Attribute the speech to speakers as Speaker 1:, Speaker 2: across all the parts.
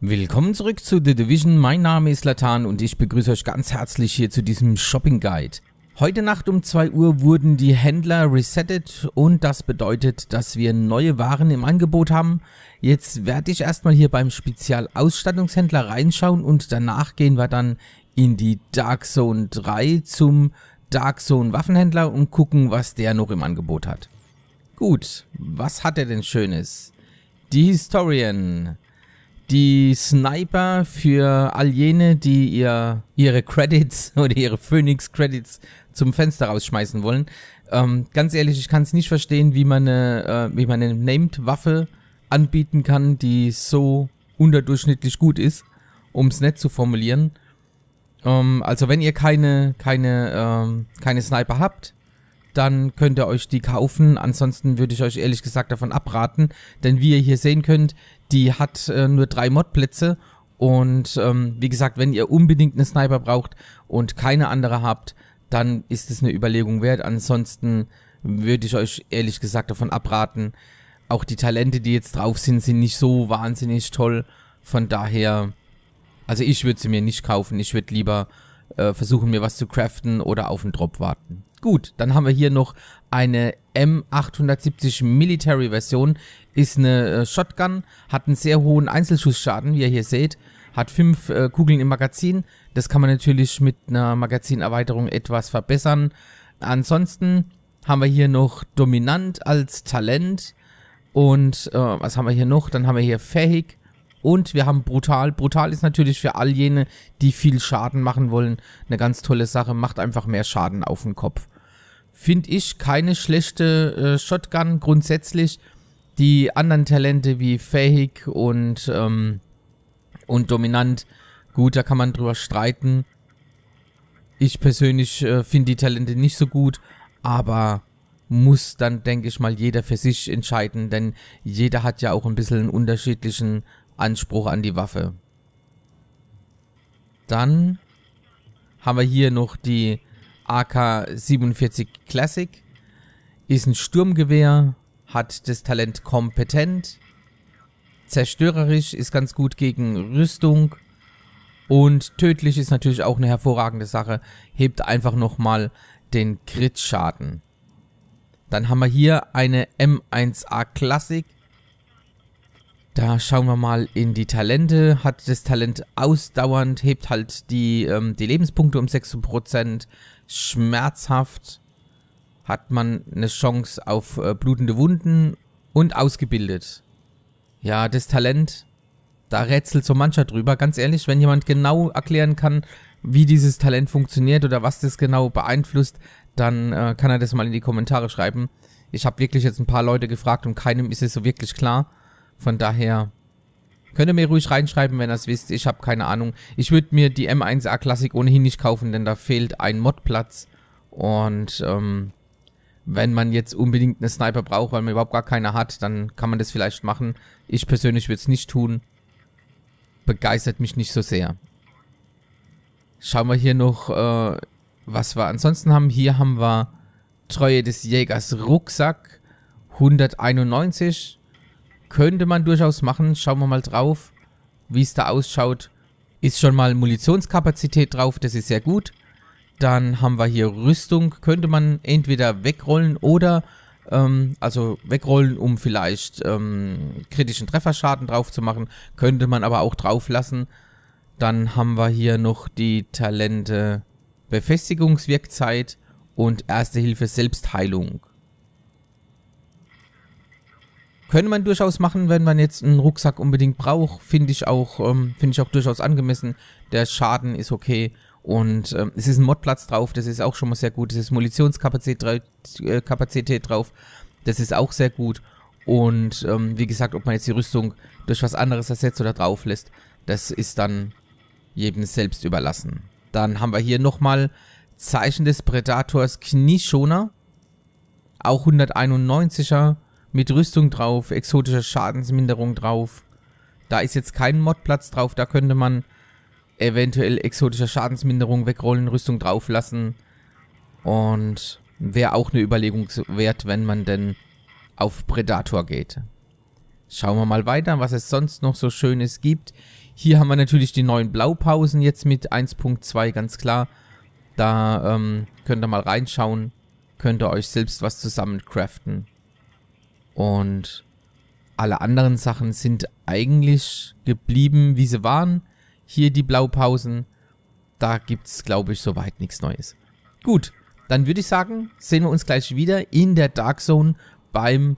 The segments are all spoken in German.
Speaker 1: Willkommen zurück zu The Division, mein Name ist Latan und ich begrüße euch ganz herzlich hier zu diesem Shopping Guide. Heute Nacht um 2 Uhr wurden die Händler resettet und das bedeutet, dass wir neue Waren im Angebot haben. Jetzt werde ich erstmal hier beim Spezialausstattungshändler reinschauen und danach gehen wir dann in die Dark Zone 3 zum Dark Zone Waffenhändler und gucken, was der noch im Angebot hat. Gut, was hat er denn Schönes? Die Historian die Sniper für all jene, die ihr, ihre Credits oder ihre Phoenix-Credits zum Fenster rausschmeißen wollen. Ähm, ganz ehrlich, ich kann es nicht verstehen, wie man eine, äh, wie man eine Named-Waffe anbieten kann, die so unterdurchschnittlich gut ist, um es nett zu formulieren. Ähm, also wenn ihr keine, keine, ähm, keine Sniper habt, dann könnt ihr euch die kaufen. Ansonsten würde ich euch ehrlich gesagt davon abraten, denn wie ihr hier sehen könnt, die hat äh, nur drei Modplätze und ähm, wie gesagt, wenn ihr unbedingt einen Sniper braucht und keine andere habt, dann ist es eine Überlegung wert. Ansonsten würde ich euch ehrlich gesagt davon abraten. Auch die Talente, die jetzt drauf sind, sind nicht so wahnsinnig toll. Von daher, also ich würde sie mir nicht kaufen. Ich würde lieber äh, versuchen, mir was zu craften oder auf einen Drop warten. Gut, dann haben wir hier noch eine M870 Military Version. Ist eine äh, Shotgun, hat einen sehr hohen Einzelschussschaden, wie ihr hier seht. Hat fünf äh, Kugeln im Magazin. Das kann man natürlich mit einer Magazinerweiterung etwas verbessern. Ansonsten haben wir hier noch Dominant als Talent. Und äh, was haben wir hier noch? Dann haben wir hier Fähig. Und wir haben Brutal. Brutal ist natürlich für all jene, die viel Schaden machen wollen, eine ganz tolle Sache. Macht einfach mehr Schaden auf den Kopf. Finde ich keine schlechte äh, Shotgun grundsätzlich. Die anderen Talente wie fähig und, ähm, und dominant, gut, da kann man drüber streiten. Ich persönlich äh, finde die Talente nicht so gut, aber muss dann, denke ich mal, jeder für sich entscheiden, denn jeder hat ja auch ein bisschen einen unterschiedlichen Anspruch an die Waffe. Dann haben wir hier noch die AK-47 Classic. Ist ein Sturmgewehr, hat das Talent kompetent, zerstörerisch, ist ganz gut gegen Rüstung und tödlich ist natürlich auch eine hervorragende Sache, hebt einfach nochmal den Crit-Schaden. Dann haben wir hier eine M1A Classic, da schauen wir mal in die Talente. Hat das Talent ausdauernd, hebt halt die, ähm, die Lebenspunkte um 6%. Schmerzhaft hat man eine Chance auf äh, blutende Wunden und ausgebildet. Ja, das Talent, da rätselt so mancher drüber. Ganz ehrlich, wenn jemand genau erklären kann, wie dieses Talent funktioniert oder was das genau beeinflusst, dann äh, kann er das mal in die Kommentare schreiben. Ich habe wirklich jetzt ein paar Leute gefragt und keinem ist es so wirklich klar. Von daher könnt ihr mir ruhig reinschreiben, wenn ihr es wisst. Ich habe keine Ahnung. Ich würde mir die M1A Classic ohnehin nicht kaufen, denn da fehlt ein Modplatz. Und ähm, wenn man jetzt unbedingt eine Sniper braucht, weil man überhaupt gar keine hat, dann kann man das vielleicht machen. Ich persönlich würde es nicht tun. Begeistert mich nicht so sehr. Schauen wir hier noch, äh, was wir ansonsten haben. Hier haben wir Treue des Jägers Rucksack 191. Könnte man durchaus machen. Schauen wir mal drauf, wie es da ausschaut. Ist schon mal Munitionskapazität drauf, das ist sehr gut. Dann haben wir hier Rüstung. Könnte man entweder wegrollen oder ähm, also wegrollen, um vielleicht ähm, kritischen Trefferschaden drauf zu machen. Könnte man aber auch drauf lassen. Dann haben wir hier noch die Talente Befestigungswirkzeit und Erste Hilfe Selbstheilung könnte man durchaus machen, wenn man jetzt einen Rucksack unbedingt braucht. Finde ich auch, ähm, finde ich auch durchaus angemessen. Der Schaden ist okay. Und ähm, es ist ein Modplatz drauf, das ist auch schon mal sehr gut. Es ist Munitionskapazität äh, drauf, das ist auch sehr gut. Und ähm, wie gesagt, ob man jetzt die Rüstung durch was anderes ersetzt oder drauf lässt, das ist dann jedem selbst überlassen. Dann haben wir hier nochmal Zeichen des Predators Knieschoner. Auch 191er mit Rüstung drauf, exotischer Schadensminderung drauf. Da ist jetzt kein Modplatz drauf, da könnte man eventuell exotischer Schadensminderung wegrollen, Rüstung drauf lassen. Und wäre auch eine Überlegung wert, wenn man denn auf Predator geht. Schauen wir mal weiter, was es sonst noch so Schönes gibt. Hier haben wir natürlich die neuen Blaupausen jetzt mit 1.2, ganz klar. Da ähm, könnt ihr mal reinschauen, könnt ihr euch selbst was zusammen craften. Und alle anderen Sachen sind eigentlich geblieben, wie sie waren. Hier die Blaupausen. Da gibt es, glaube ich, soweit nichts Neues. Gut, dann würde ich sagen, sehen wir uns gleich wieder in der Dark Zone beim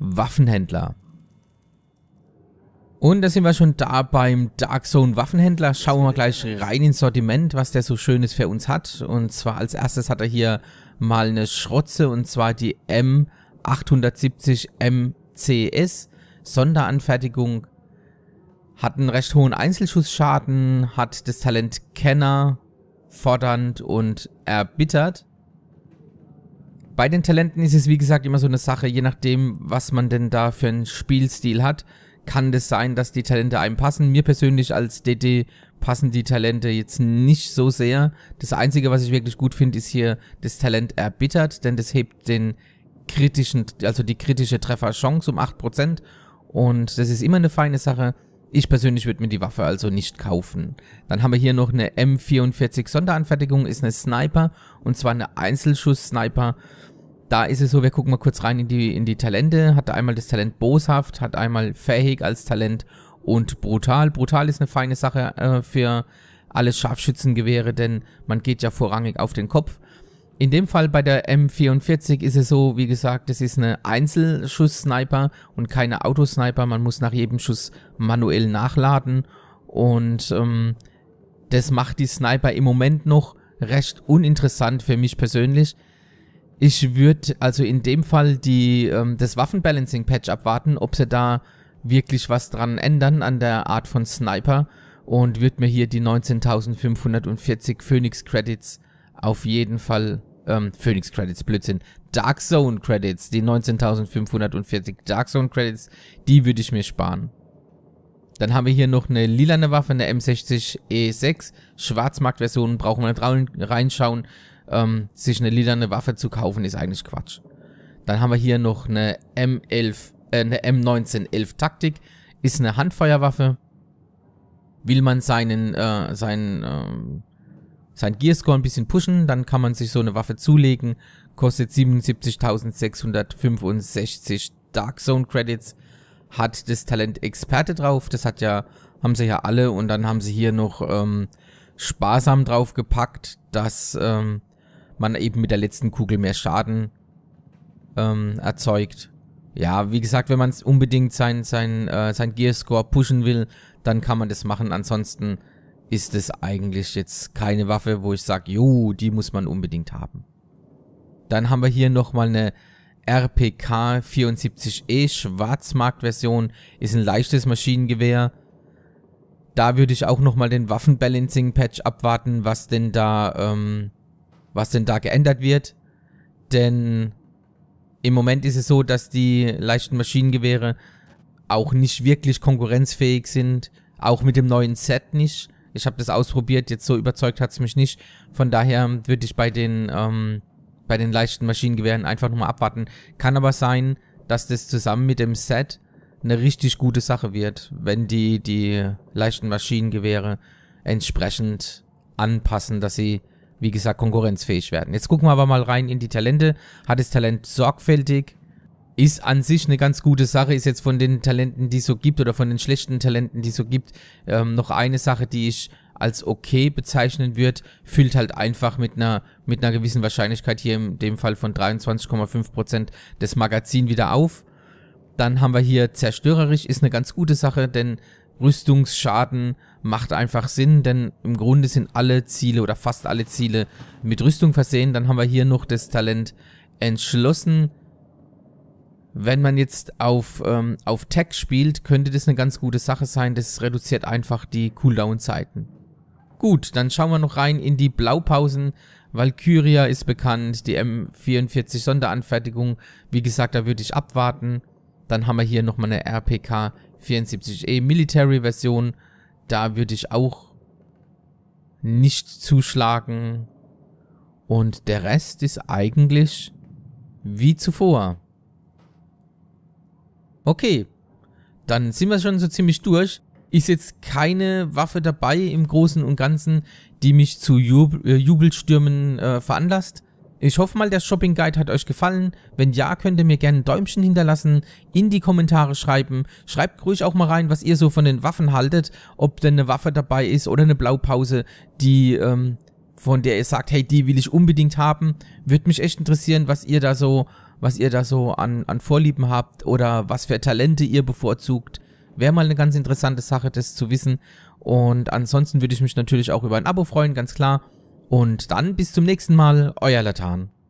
Speaker 1: Waffenhändler. Und da sind wir schon da beim Dark Zone Waffenhändler. Schauen wir gleich rein ins Sortiment, was der so schönes für uns hat. Und zwar als erstes hat er hier mal eine Schrotze und zwar die M1. 870 MCS Sonderanfertigung, hat einen recht hohen Einzelschussschaden, hat das Talent Kenner, fordernd und erbittert. Bei den Talenten ist es wie gesagt immer so eine Sache, je nachdem, was man denn da für einen Spielstil hat, kann das sein, dass die Talente einem passen. Mir persönlich als DD passen die Talente jetzt nicht so sehr. Das Einzige, was ich wirklich gut finde, ist hier das Talent erbittert, denn das hebt den kritischen, also die kritische Trefferchance um 8%. Und das ist immer eine feine Sache. Ich persönlich würde mir die Waffe also nicht kaufen. Dann haben wir hier noch eine M44 Sonderanfertigung, ist eine Sniper und zwar eine Einzelschuss-Sniper. Da ist es so, wir gucken mal kurz rein in die, in die Talente. Hat einmal das Talent boshaft, hat einmal fähig als Talent und brutal. Brutal ist eine feine Sache äh, für alle Scharfschützengewehre, denn man geht ja vorrangig auf den Kopf. In dem Fall bei der M44 ist es so, wie gesagt, es ist eine Einzelschuss-Sniper und keine Autosniper. Man muss nach jedem Schuss manuell nachladen und ähm, das macht die Sniper im Moment noch recht uninteressant für mich persönlich. Ich würde also in dem Fall die, ähm, das Waffenbalancing-Patch abwarten, ob sie da wirklich was dran ändern an der Art von Sniper und würde mir hier die 19.540 Phoenix Credits auf jeden Fall ähm, Phoenix Credits, Blödsinn, Dark Zone Credits, die 19.540 Dark Zone Credits, die würde ich mir sparen. Dann haben wir hier noch eine lilane Waffe, eine M60E6, e Schwarzmarktversion, brauchen wir nicht reinschauen. Ähm, sich eine lilane Waffe zu kaufen, ist eigentlich Quatsch. Dann haben wir hier noch eine M11, äh, eine M1911 Taktik, ist eine Handfeuerwaffe. Will man seinen, äh, seinen, äh, sein Gearscore ein bisschen pushen, dann kann man sich so eine Waffe zulegen. Kostet 77.665 Dark Zone Credits. Hat das Talent Experte drauf. Das hat ja, haben sie ja alle. Und dann haben sie hier noch ähm, sparsam drauf gepackt, dass ähm, man eben mit der letzten Kugel mehr Schaden ähm, erzeugt. Ja, wie gesagt, wenn man unbedingt sein, sein, äh, sein Gearscore pushen will, dann kann man das machen. Ansonsten ist es eigentlich jetzt keine Waffe, wo ich sage, jo, die muss man unbedingt haben. Dann haben wir hier nochmal eine RPK 74E Schwarzmarktversion, ist ein leichtes Maschinengewehr. Da würde ich auch nochmal den Waffenbalancing-Patch abwarten, was denn da, ähm, was denn da geändert wird. Denn im Moment ist es so, dass die leichten Maschinengewehre auch nicht wirklich konkurrenzfähig sind. Auch mit dem neuen Set nicht. Ich habe das ausprobiert, jetzt so überzeugt hat es mich nicht. Von daher würde ich bei den, ähm, bei den leichten Maschinengewehren einfach nochmal abwarten. Kann aber sein, dass das zusammen mit dem Set eine richtig gute Sache wird, wenn die die leichten Maschinengewehre entsprechend anpassen, dass sie, wie gesagt, konkurrenzfähig werden. Jetzt gucken wir aber mal rein in die Talente. Hat das Talent sorgfältig, ist an sich eine ganz gute Sache, ist jetzt von den Talenten, die es so gibt oder von den schlechten Talenten, die es so gibt, ähm, noch eine Sache, die ich als okay bezeichnen würde, füllt halt einfach mit einer, mit einer gewissen Wahrscheinlichkeit hier in dem Fall von 23,5% das Magazin wieder auf. Dann haben wir hier zerstörerisch, ist eine ganz gute Sache, denn Rüstungsschaden macht einfach Sinn, denn im Grunde sind alle Ziele oder fast alle Ziele mit Rüstung versehen. Dann haben wir hier noch das Talent entschlossen, wenn man jetzt auf, ähm, auf Tag spielt, könnte das eine ganz gute Sache sein. Das reduziert einfach die Cooldown-Zeiten. Gut, dann schauen wir noch rein in die Blaupausen. Valkyria ist bekannt, die M44 Sonderanfertigung. Wie gesagt, da würde ich abwarten. Dann haben wir hier nochmal eine RPK 74E Military Version. Da würde ich auch nicht zuschlagen. Und der Rest ist eigentlich wie zuvor. Okay, dann sind wir schon so ziemlich durch. Ist jetzt keine Waffe dabei im Großen und Ganzen, die mich zu Jubel, äh, Jubelstürmen äh, veranlasst. Ich hoffe mal, der Shopping Guide hat euch gefallen. Wenn ja, könnt ihr mir gerne ein Däumchen hinterlassen, in die Kommentare schreiben. Schreibt ruhig auch mal rein, was ihr so von den Waffen haltet, ob denn eine Waffe dabei ist oder eine Blaupause, die, ähm, von der ihr sagt, hey, die will ich unbedingt haben. Würde mich echt interessieren, was ihr da so was ihr da so an, an Vorlieben habt oder was für Talente ihr bevorzugt. Wäre mal eine ganz interessante Sache, das zu wissen. Und ansonsten würde ich mich natürlich auch über ein Abo freuen, ganz klar. Und dann bis zum nächsten Mal, euer Latan.